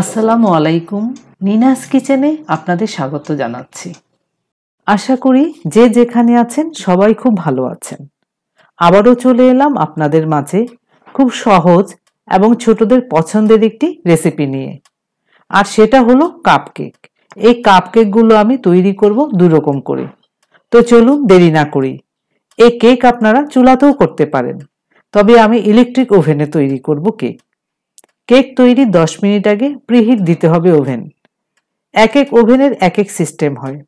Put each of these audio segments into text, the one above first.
আসসালামু আলাইকুম নিনাস কিচেনে আপনাদের স্বাগত জানাচ্ছি আশা করি যে যেখানে আছেন সবাই খুব ভালো আছেন আবারও চলে এলাম আপনাদের মাঝে খুব সহজ এবং ছোটদের পছন্দের একটি রেসিপি নিয়ে আর সেটা হলো কাপকেক এই কাপকেকগুলো আমি তৈরি করব দুরকম করে তো চলুন দেরি না করি এই কেক আপনারা চুলাতেও করতে পারেন তবে আমি ইলেকট্রিক ওভেনে তৈরি করব কেক কেক তৈরি দশ মিনিট আগে প্রিহিট দিতে হবে ওভেন এক এক ওভেনের এক এক সিস্টেম হয়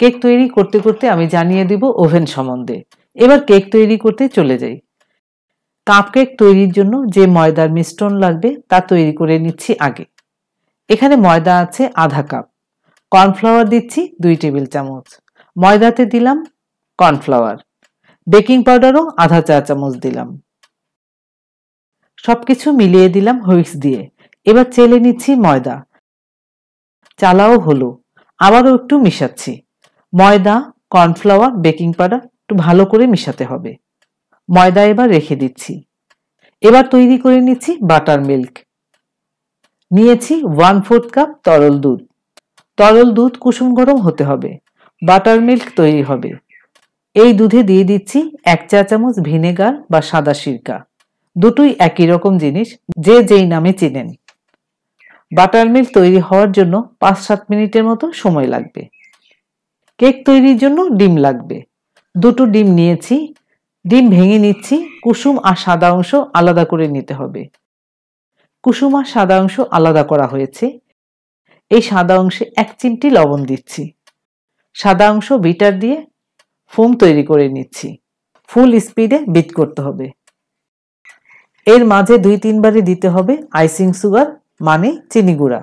কেক তৈরি করতে করতে আমি জানিয়ে দেব ওভেন সম্বন্ধে এবার কেক তৈরি করতে চলে যাই কাপ কেক তৈরির জন্য যে ময়দার মিশ্রণ লাগবে তা তৈরি করে নিচ্ছি আগে এখানে ময়দা আছে আধা কাপ কর্নফ্লাওয়ার দিচ্ছি দুই টেবিল চামচ ময়দাতে দিলাম কর্নফ্লাওয়ার বেকিং পাউডারও আধা চা চামচ দিলাম সবকিছু মিলিয়ে দিলাম হুইক্স দিয়ে এবার চেলে নিচ্ছি ময়দা চালাও হলো আবারও একটু মিশাচ্ছি ময়দা কর্নফ্লাওয়ার বেকিং পাউডার একটু ভালো করে মিশাতে হবে ময়দা এবার রেখে দিচ্ছি এবার তৈরি করে নিচ্ছি বাটার মিল্ক নিয়েছি ওয়ান ফোর্থ কাপ তরল দুধ তরল দুধ কুসুম গরম হতে হবে বাটার মিল্ক তৈরি হবে এই দুধে দিয়ে দিচ্ছি এক চা চামচ ভিনেগার বা সাদা সিরকা দুটোই একই রকম জিনিস যে যেই নামে চিনেন বাটার মিল্ক তৈরি হওয়ার জন্য পাঁচ সাত মিনিটের মতো সময় লাগবে কেক তৈরির জন্য ডিম লাগবে দুটো ডিম নিয়েছি ডিম ভেঙে নিচ্ছি কুসুম আর সাদা অংশ আলাদা করে নিতে হবে কুসুম আর সাদা অংশ আলাদা করা হয়েছে এই সাদা অংশে এক চিমটি লবণ দিচ্ছি সাদা অংশ বিটার দিয়ে ফোম তৈরি করে নিচ্ছি ফুল স্পিডে বিট করতে হবে এর মাঝে দুই তিনবারই দিতে হবে আইসিং সুগার মানে চিনি গুঁড়া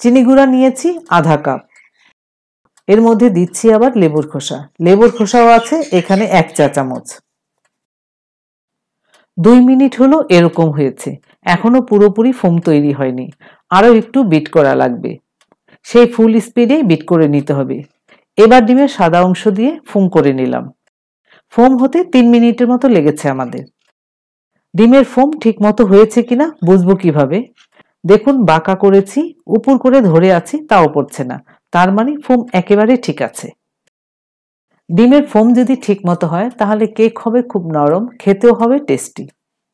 চিনি গুঁড়া নিয়েছি আধা কাপ এর মধ্যে দিচ্ছি আবার লেবুর খোসা লেবুর খোসাও আছে এখানে এক চা চামচ দুই মিনিট হলো এরকম হয়েছে এখনো পুরোপুরি ফোম তৈরি হয়নি আরও একটু বিট করা লাগবে সেই ফুল স্পিডেই বিট করে নিতে হবে এবার ডিমের সাদা অংশ দিয়ে ফোম করে নিলাম ফোম হতে তিন মিনিটের মতো লেগেছে আমাদের ডিমের ফোম ঠিক মতো হয়েছে কিনা বুঝবো কিভাবে দেখুন বাঁকা করেছি উপর করে ধরে আছি তাও পড়ছে না তার মানে ফোম একেবারে ঠিক আছে ডিমের ফোম যদি ঠিক মতো হয় তাহলে কেক হবে খুব নরম খেতেও হবে টেস্টি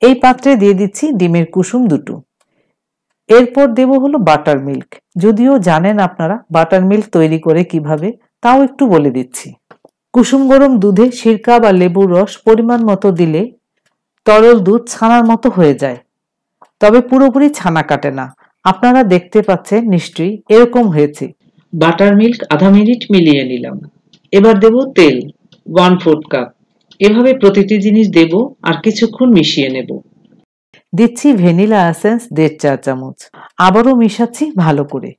এই পাত্রে দিয়ে দিচ্ছি ডিমের কুসুম দুটো এরপর দেব হলো বাটার মিল্ক যদিও জানেন আপনারা বাটার মিল্ক তৈরি করে কিভাবে তাও একটু বলে দিচ্ছি কুসুম গরম দুধে সিরকা বা লেবুর রস পরিমাণ মতো দিলে তরল দুধ ছানার মতো হয়ে যায় তবে পুরোপুরি ছানা কাটে না আপনারা দেখতে পাচ্ছেন নিশ্চয়ই এরকম হয়েছে বাটার মিল্ক আধা মিনিট মিলিয়ে নিলাম এবার দেব তেল ওয়ান ফোর্থ কাপ এভাবে প্রতিটি জিনিস দেব আর কিছুক্ষণ মিশিয়ে নেব দিচ্ছি ভ্যানিলা এসেন্স দেড় চা চামচ আবারও মিশাচ্ছি ভালো করে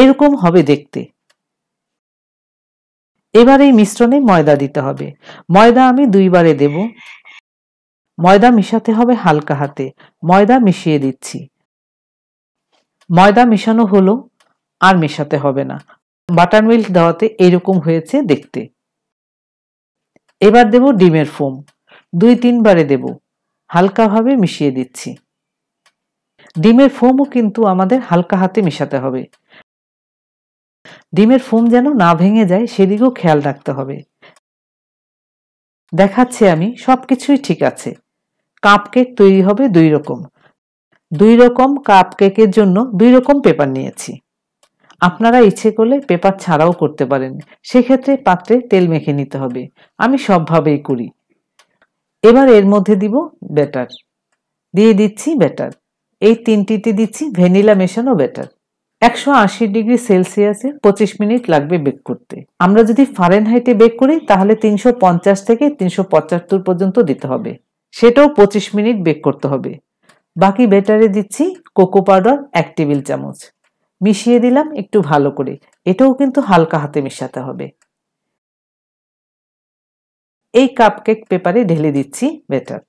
এরকম হবে দেখতে এবার এই মিশ্রণে ময়দা দিতে হবে ময়দা আমি দুইবারে দেব ময়দা মিশাতে হবে হালকা হাতে ময়দা মিশিয়ে দিচ্ছি ময়দা মিশানো হলো আর মেশাতে হবে না বাটার মিল্ক দেওয়াতে এরকম হয়েছে দেখতে এবার দেব ডিমের ফোম দুই তিনবারে দেব হালকাভাবে মিশিয়ে দিচ্ছি ডিমের ফোমও কিন্তু আমাদের হালকা হাতে মেশাতে হবে ডিমের ফোম যেন না ভেঙে যায় সেদিকেও খেয়াল রাখতে হবে দেখাচ্ছি আমি সব কিছুই ঠিক আছে কাপ কেক তৈরি হবে দুই রকম দুই রকম কাপ কেকের জন্য দুই রকম পেপার নিয়েছি আপনারা ইচ্ছে করলে পেপার ছাড়াও করতে পারেন সেক্ষেত্রে পাত্রে তেল মেখে নিতে হবে আমি সবভাবেই করি এবার এর মধ্যে দিব ব্যাটার দিয়ে দিচ্ছি ব্যাটার এই তিনটিতে দিচ্ছি ভ্যানিলা মেশানো ব্যাটার একশো আশি ডিগ্রি সেলসিয়াসে পঁচিশ মিনিট লাগবে বেক করতে আমরা যদি ফারেন হাইটে বেক করি তাহলে তিনশো পঞ্চাশ থেকে তিনশো পঁচাত্তর পর্যন্ত দিতে হবে সেটাও পঁচিশ মিনিট বেক করতে হবে বাকি বেটারে দিচ্ছি কোকো পাউডার এক টেবিল চামচ মিশিয়ে দিলাম একটু ভালো করে এটাও কিন্তু হালকা হাতে মেশাতে হবে এই কাপকেক পেপারে ঢেলে দিচ্ছি বেটার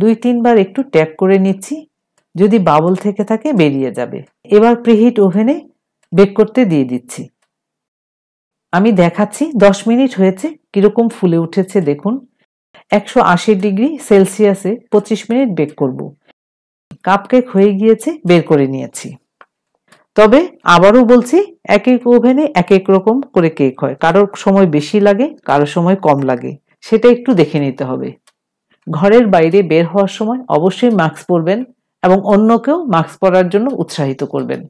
দুই তিনবার একটু ট্যাপ করে নিচ্ছি যদি বাবল থেকে থাকে বেরিয়ে যাবে এবার প্রিহিট ওভেনে বেক করতে দিয়ে দিচ্ছি আমি দেখাচ্ছি দশ মিনিট হয়েছে কিরকম ফুলে উঠেছে দেখুন একশো আশি ডিগ্রি সেলসিয়াসে পঁচিশ মিনিট বেক করব কাপকেক হয়ে গিয়েছে বের করে নিয়েছি তবে আবারও বলছি এক এক ওভেনে এক এক রকম করে কেক হয় কারোর সময় বেশি লাগে কারোর সময় কম লাগে সেটা একটু দেখে নিতে হবে ঘরের বাইরে বের হওয়ার সময় অবশ্যই মাস্ক পরবেন এবং অন্যকেও মাস্ক পরার জন্য উৎসাহিত করবেন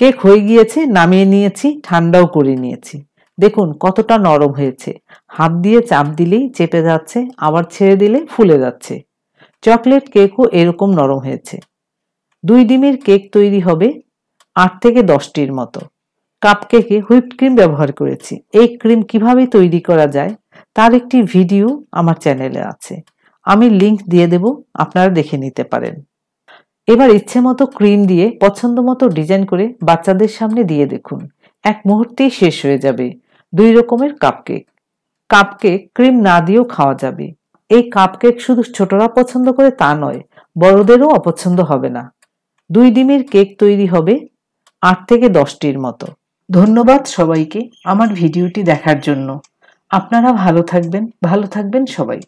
কেক হয়ে গিয়েছে নামিয়ে নিয়েছি ঠান্ডাও করে নিয়েছি দেখুন কতটা নরম হয়েছে হাত দিয়ে চাপ দিলেই চেপে যাচ্ছে আবার ছেড়ে দিলে ফুলে যাচ্ছে চকলেট কেকও এরকম নরম হয়েছে দুই ডিমের কেক তৈরি হবে আট থেকে দশটির মতো কাপকেকে হুইপ ক্রিম ব্যবহার করেছি এই ক্রিম কিভাবে তৈরি করা যায় তার একটি ভিডিও আমার চ্যানেলে আছে আমি লিংক দিয়ে দেব আপনারা দেখে নিতে পারেন এবার ইচ্ছে মতো ক্রিম দিয়ে পছন্দ মতো ডিজাইন করে বাচ্চাদের সামনে দিয়ে দেখুন এক মুহূর্তেই শেষ হয়ে যাবে দুই রকমের কাপকেক কাপকেক ক্রিম না দিয়েও খাওয়া যাবে এই কাপকেক শুধু ছোটরা পছন্দ করে তা নয় বড়দেরও অপছন্দ হবে না দুই ডিমের কেক তৈরি হবে আট থেকে দশটির মতো ধন্যবাদ সবাইকে আমার ভিডিওটি দেখার জন্য আপনারা ভালো থাকবেন ভালো থাকবেন সবাই